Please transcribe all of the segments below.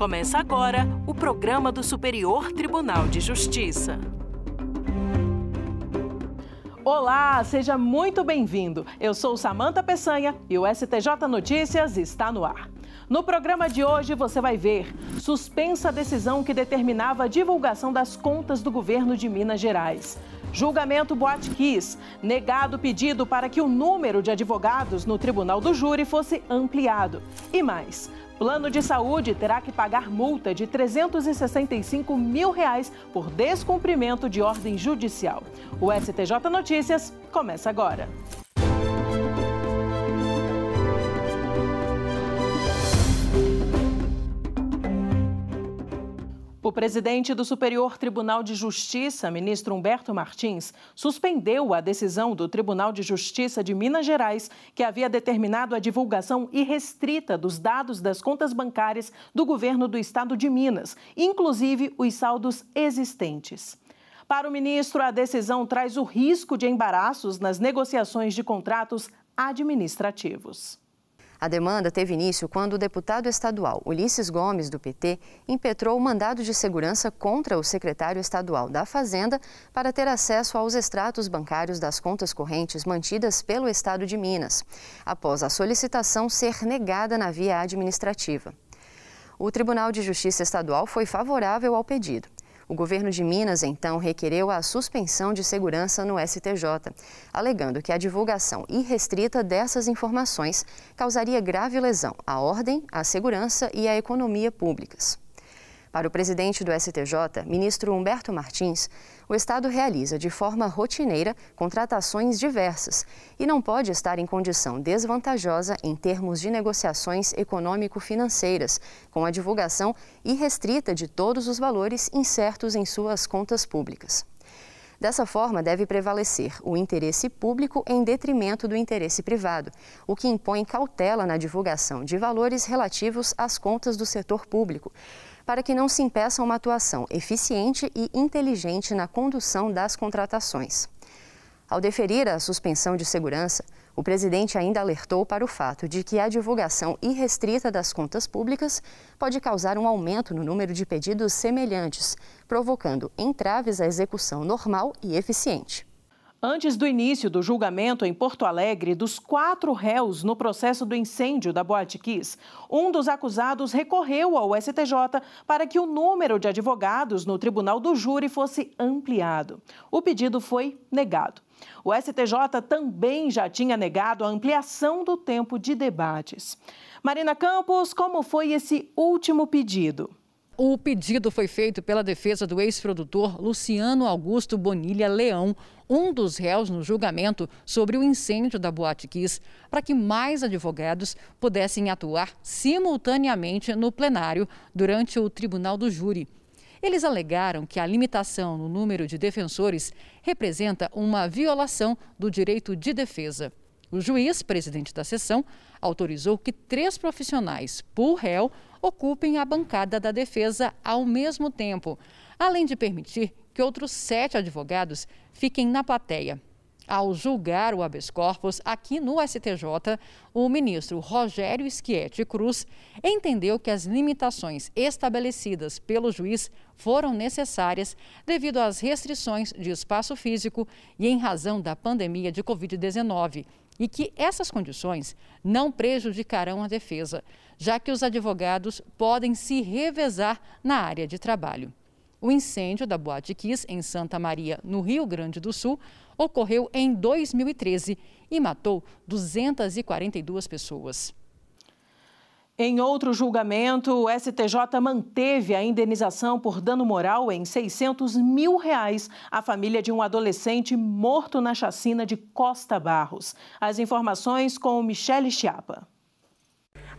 Começa agora o programa do Superior Tribunal de Justiça. Olá, seja muito bem-vindo. Eu sou Samanta Peçanha e o STJ Notícias está no ar. No programa de hoje você vai ver suspensa a decisão que determinava a divulgação das contas do governo de Minas Gerais. Julgamento Boate Kiss, negado pedido para que o número de advogados no Tribunal do Júri fosse ampliado. E mais, Plano de saúde terá que pagar multa de 365 mil reais por descumprimento de ordem judicial. O STJ Notícias começa agora. O presidente do Superior Tribunal de Justiça, ministro Humberto Martins, suspendeu a decisão do Tribunal de Justiça de Minas Gerais, que havia determinado a divulgação irrestrita dos dados das contas bancárias do governo do estado de Minas, inclusive os saldos existentes. Para o ministro, a decisão traz o risco de embaraços nas negociações de contratos administrativos. A demanda teve início quando o deputado estadual Ulisses Gomes, do PT, impetrou o mandado de segurança contra o secretário estadual da Fazenda para ter acesso aos extratos bancários das contas correntes mantidas pelo Estado de Minas, após a solicitação ser negada na via administrativa. O Tribunal de Justiça Estadual foi favorável ao pedido o governo de Minas, então, requereu a suspensão de segurança no STJ, alegando que a divulgação irrestrita dessas informações causaria grave lesão à ordem, à segurança e à economia públicas. Para o presidente do STJ, ministro Humberto Martins, o Estado realiza de forma rotineira contratações diversas e não pode estar em condição desvantajosa em termos de negociações econômico-financeiras, com a divulgação irrestrita de todos os valores incertos em suas contas públicas. Dessa forma, deve prevalecer o interesse público em detrimento do interesse privado, o que impõe cautela na divulgação de valores relativos às contas do setor público para que não se impeça uma atuação eficiente e inteligente na condução das contratações. Ao deferir a suspensão de segurança, o presidente ainda alertou para o fato de que a divulgação irrestrita das contas públicas pode causar um aumento no número de pedidos semelhantes, provocando entraves à execução normal e eficiente. Antes do início do julgamento em Porto Alegre dos quatro réus no processo do incêndio da Boate Kiss, um dos acusados recorreu ao STJ para que o número de advogados no tribunal do júri fosse ampliado. O pedido foi negado. O STJ também já tinha negado a ampliação do tempo de debates. Marina Campos, como foi esse último pedido? O pedido foi feito pela defesa do ex-produtor Luciano Augusto Bonilha Leão, um dos réus no julgamento sobre o incêndio da Boate Kiss, para que mais advogados pudessem atuar simultaneamente no plenário durante o tribunal do júri. Eles alegaram que a limitação no número de defensores representa uma violação do direito de defesa. O juiz, presidente da sessão, autorizou que três profissionais por réu ocupem a bancada da defesa ao mesmo tempo, além de permitir que outros sete advogados fiquem na plateia ao julgar o habeas corpus aqui no STJ, o ministro Rogério Schietti Cruz entendeu que as limitações estabelecidas pelo juiz foram necessárias devido às restrições de espaço físico e em razão da pandemia de Covid-19 e que essas condições não prejudicarão a defesa, já que os advogados podem se revezar na área de trabalho. O incêndio da Boate Kiss, em Santa Maria, no Rio Grande do Sul, ocorreu em 2013 e matou 242 pessoas. Em outro julgamento, o STJ manteve a indenização por dano moral em 600 mil reais à família de um adolescente morto na chacina de Costa Barros. As informações com Michele Chiapa.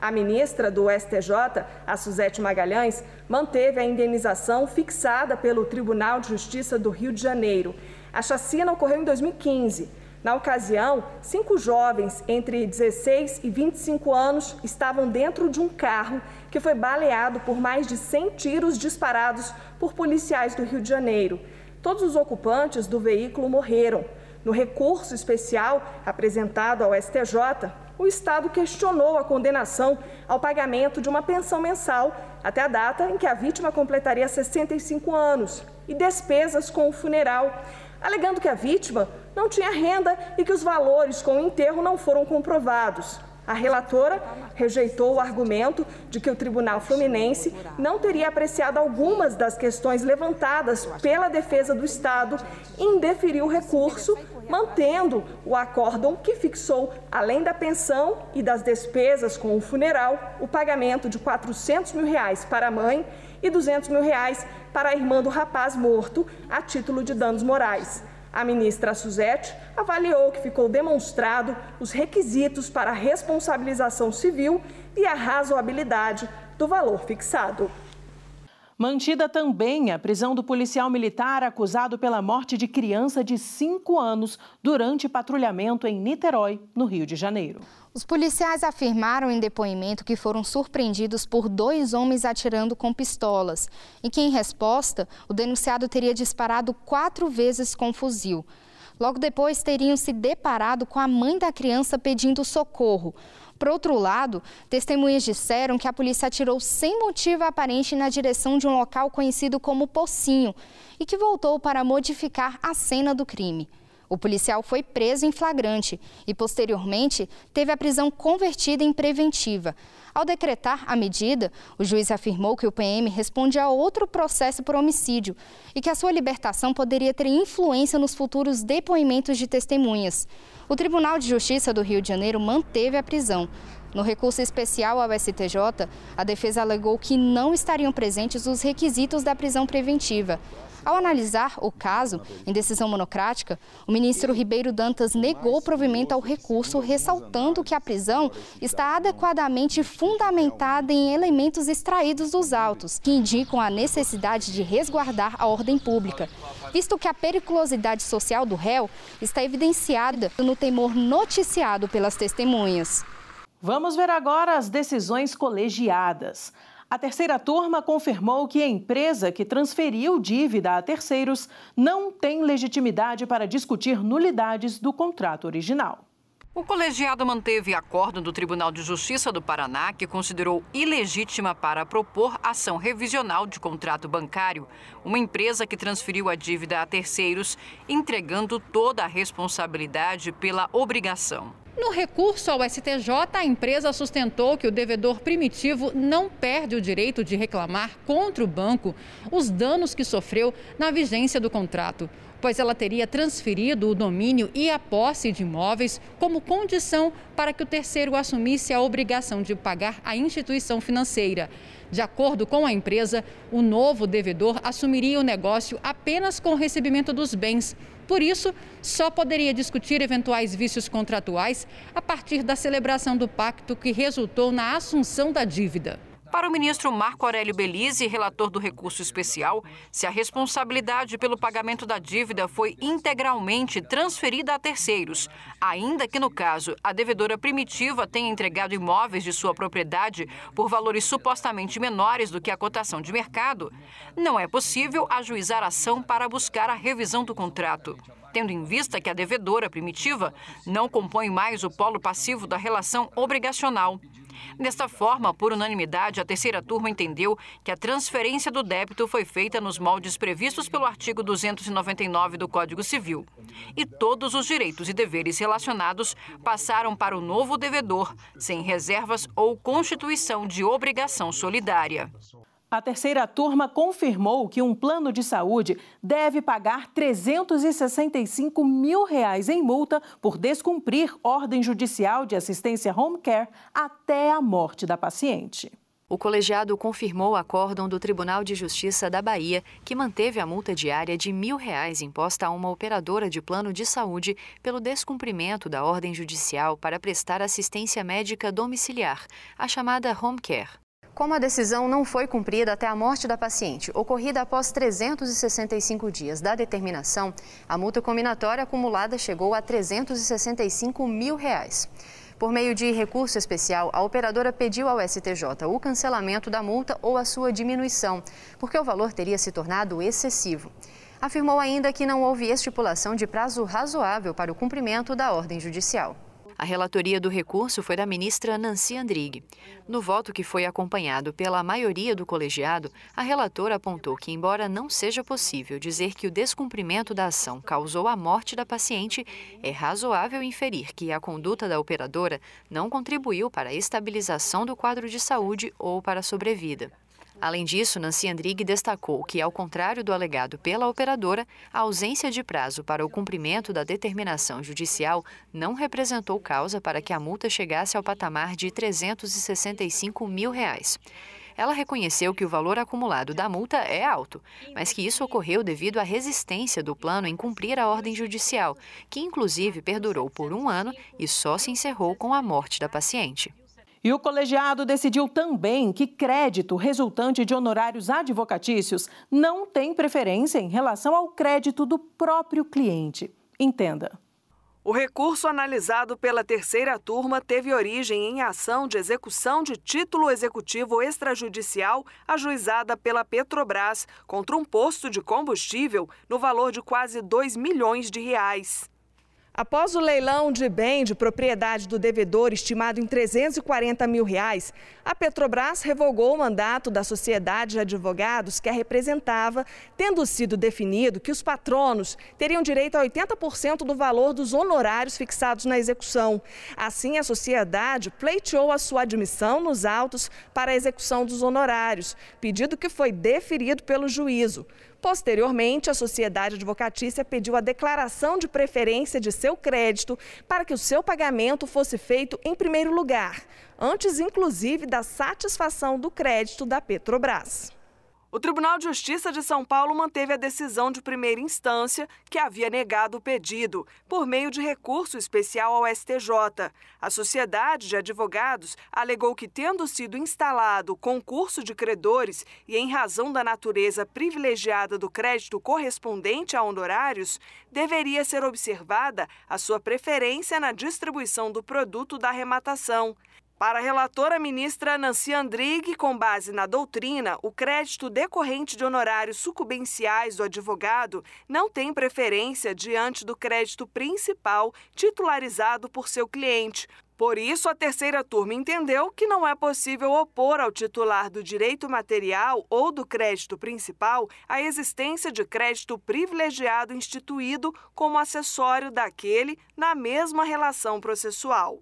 A ministra do STJ, a Suzete Magalhães, manteve a indenização fixada pelo Tribunal de Justiça do Rio de Janeiro. A chacina ocorreu em 2015. Na ocasião, cinco jovens entre 16 e 25 anos estavam dentro de um carro que foi baleado por mais de 100 tiros disparados por policiais do Rio de Janeiro. Todos os ocupantes do veículo morreram. No recurso especial apresentado ao STJ, o Estado questionou a condenação ao pagamento de uma pensão mensal até a data em que a vítima completaria 65 anos e despesas com o funeral, alegando que a vítima não tinha renda e que os valores com o enterro não foram comprovados. A relatora rejeitou o argumento de que o Tribunal Fluminense não teria apreciado algumas das questões levantadas pela defesa do Estado e indeferiu o recurso, mantendo o acórdão que fixou, além da pensão e das despesas com o funeral, o pagamento de R$ 400 mil reais para a mãe e R$ 200 mil reais para a irmã do rapaz morto, a título de danos morais. A ministra Suzette avaliou que ficou demonstrado os requisitos para a responsabilização civil e a razoabilidade do valor fixado. Mantida também a prisão do policial militar acusado pela morte de criança de 5 anos durante patrulhamento em Niterói, no Rio de Janeiro. Os policiais afirmaram em depoimento que foram surpreendidos por dois homens atirando com pistolas e que, em resposta, o denunciado teria disparado quatro vezes com fuzil. Logo depois, teriam se deparado com a mãe da criança pedindo socorro. Por outro lado, testemunhas disseram que a polícia atirou sem motivo aparente na direção de um local conhecido como Pocinho e que voltou para modificar a cena do crime. O policial foi preso em flagrante e, posteriormente, teve a prisão convertida em preventiva. Ao decretar a medida, o juiz afirmou que o PM responde a outro processo por homicídio e que a sua libertação poderia ter influência nos futuros depoimentos de testemunhas. O Tribunal de Justiça do Rio de Janeiro manteve a prisão. No recurso especial ao STJ, a defesa alegou que não estariam presentes os requisitos da prisão preventiva. Ao analisar o caso, em decisão monocrática, o ministro Ribeiro Dantas negou provimento ao recurso, ressaltando que a prisão está adequadamente fundamentada em elementos extraídos dos autos, que indicam a necessidade de resguardar a ordem pública, visto que a periculosidade social do réu está evidenciada no temor noticiado pelas testemunhas. Vamos ver agora as decisões colegiadas. A terceira turma confirmou que a empresa que transferiu dívida a terceiros não tem legitimidade para discutir nulidades do contrato original. O colegiado manteve acordo do Tribunal de Justiça do Paraná, que considerou ilegítima para propor ação revisional de contrato bancário uma empresa que transferiu a dívida a terceiros, entregando toda a responsabilidade pela obrigação. No recurso ao STJ, a empresa sustentou que o devedor primitivo não perde o direito de reclamar contra o banco os danos que sofreu na vigência do contrato, pois ela teria transferido o domínio e a posse de imóveis como condição para que o terceiro assumisse a obrigação de pagar à instituição financeira. De acordo com a empresa, o novo devedor assumiria o negócio apenas com o recebimento dos bens por isso, só poderia discutir eventuais vícios contratuais a partir da celebração do pacto que resultou na assunção da dívida. Para o ministro Marco Aurélio Belize, relator do recurso especial, se a responsabilidade pelo pagamento da dívida foi integralmente transferida a terceiros, ainda que no caso a devedora primitiva tenha entregado imóveis de sua propriedade por valores supostamente menores do que a cotação de mercado, não é possível ajuizar ação para buscar a revisão do contrato tendo em vista que a devedora primitiva não compõe mais o polo passivo da relação obrigacional. Desta forma, por unanimidade, a terceira turma entendeu que a transferência do débito foi feita nos moldes previstos pelo artigo 299 do Código Civil. E todos os direitos e deveres relacionados passaram para o novo devedor, sem reservas ou constituição de obrigação solidária. A terceira turma confirmou que um plano de saúde deve pagar 365 mil reais em multa por descumprir ordem judicial de assistência home care até a morte da paciente. O colegiado confirmou o acórdão do Tribunal de Justiça da Bahia, que manteve a multa diária de mil reais imposta a uma operadora de plano de saúde pelo descumprimento da ordem judicial para prestar assistência médica domiciliar, a chamada home care. Como a decisão não foi cumprida até a morte da paciente, ocorrida após 365 dias da determinação, a multa combinatória acumulada chegou a R$ 365 mil. Reais. Por meio de recurso especial, a operadora pediu ao STJ o cancelamento da multa ou a sua diminuição, porque o valor teria se tornado excessivo. Afirmou ainda que não houve estipulação de prazo razoável para o cumprimento da ordem judicial. A relatoria do recurso foi da ministra Nancy Andrighi. No voto que foi acompanhado pela maioria do colegiado, a relatora apontou que, embora não seja possível dizer que o descumprimento da ação causou a morte da paciente, é razoável inferir que a conduta da operadora não contribuiu para a estabilização do quadro de saúde ou para a sobrevida. Além disso, Nancy Andrig destacou que, ao contrário do alegado pela operadora, a ausência de prazo para o cumprimento da determinação judicial não representou causa para que a multa chegasse ao patamar de R$ 365 mil. Reais. Ela reconheceu que o valor acumulado da multa é alto, mas que isso ocorreu devido à resistência do plano em cumprir a ordem judicial, que inclusive perdurou por um ano e só se encerrou com a morte da paciente. E o colegiado decidiu também que crédito resultante de honorários advocatícios não tem preferência em relação ao crédito do próprio cliente. Entenda. O recurso analisado pela terceira turma teve origem em ação de execução de título executivo extrajudicial ajuizada pela Petrobras contra um posto de combustível no valor de quase 2 milhões de reais. Após o leilão de bem de propriedade do devedor estimado em 340 mil reais, a Petrobras revogou o mandato da sociedade de advogados que a representava, tendo sido definido que os patronos teriam direito a 80% do valor dos honorários fixados na execução. Assim, a sociedade pleiteou a sua admissão nos autos para a execução dos honorários, pedido que foi deferido pelo juízo. Posteriormente, a sociedade advocatícia pediu a declaração de preferência de seu crédito para que o seu pagamento fosse feito em primeiro lugar, antes inclusive da satisfação do crédito da Petrobras. O Tribunal de Justiça de São Paulo manteve a decisão de primeira instância que havia negado o pedido, por meio de recurso especial ao STJ. A Sociedade de Advogados alegou que, tendo sido instalado concurso de credores e em razão da natureza privilegiada do crédito correspondente a honorários, deveria ser observada a sua preferência na distribuição do produto da arrematação. Para a relatora ministra Nancy Andrighi, com base na doutrina, o crédito decorrente de honorários sucumbenciais do advogado não tem preferência diante do crédito principal titularizado por seu cliente. Por isso, a terceira turma entendeu que não é possível opor ao titular do direito material ou do crédito principal a existência de crédito privilegiado instituído como acessório daquele na mesma relação processual.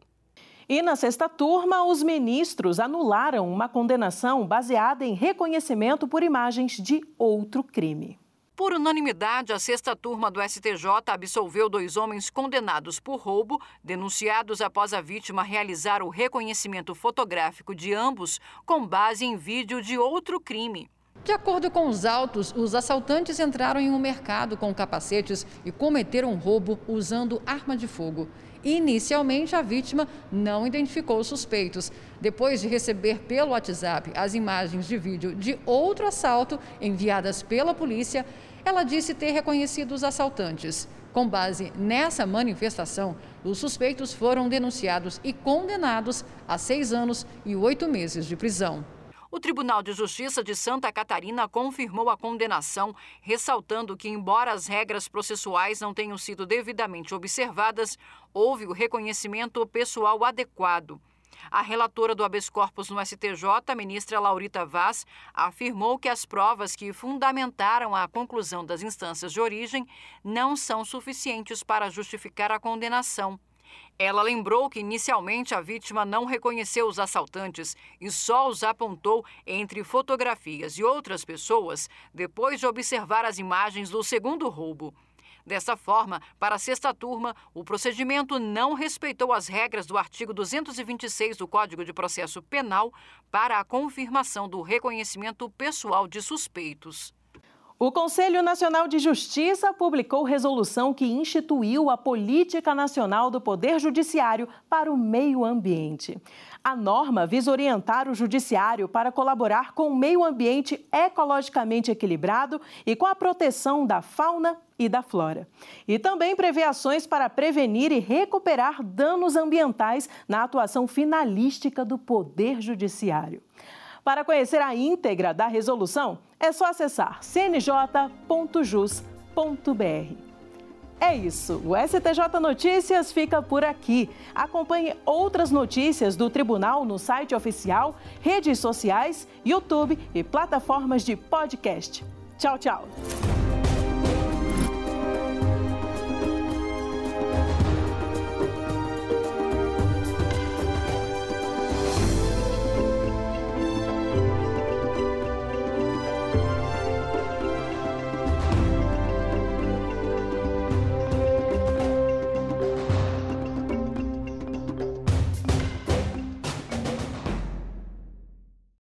E na sexta turma, os ministros anularam uma condenação baseada em reconhecimento por imagens de outro crime. Por unanimidade, a sexta turma do STJ absolveu dois homens condenados por roubo, denunciados após a vítima realizar o reconhecimento fotográfico de ambos com base em vídeo de outro crime. De acordo com os autos, os assaltantes entraram em um mercado com capacetes e cometeram roubo usando arma de fogo. Inicialmente, a vítima não identificou os suspeitos. Depois de receber pelo WhatsApp as imagens de vídeo de outro assalto enviadas pela polícia, ela disse ter reconhecido os assaltantes. Com base nessa manifestação, os suspeitos foram denunciados e condenados a seis anos e oito meses de prisão. O Tribunal de Justiça de Santa Catarina confirmou a condenação, ressaltando que, embora as regras processuais não tenham sido devidamente observadas, houve o reconhecimento pessoal adequado. A relatora do habeas corpus no STJ, ministra Laurita Vaz, afirmou que as provas que fundamentaram a conclusão das instâncias de origem não são suficientes para justificar a condenação. Ela lembrou que inicialmente a vítima não reconheceu os assaltantes e só os apontou entre fotografias e outras pessoas depois de observar as imagens do segundo roubo. Dessa forma, para a sexta turma, o procedimento não respeitou as regras do artigo 226 do Código de Processo Penal para a confirmação do reconhecimento pessoal de suspeitos. O Conselho Nacional de Justiça publicou resolução que instituiu a Política Nacional do Poder Judiciário para o Meio Ambiente. A norma visa orientar o Judiciário para colaborar com o meio ambiente ecologicamente equilibrado e com a proteção da fauna e da flora. E também prevê ações para prevenir e recuperar danos ambientais na atuação finalística do Poder Judiciário. Para conhecer a íntegra da resolução, é só acessar cnj.jus.br. É isso, o STJ Notícias fica por aqui. Acompanhe outras notícias do tribunal no site oficial, redes sociais, YouTube e plataformas de podcast. Tchau, tchau.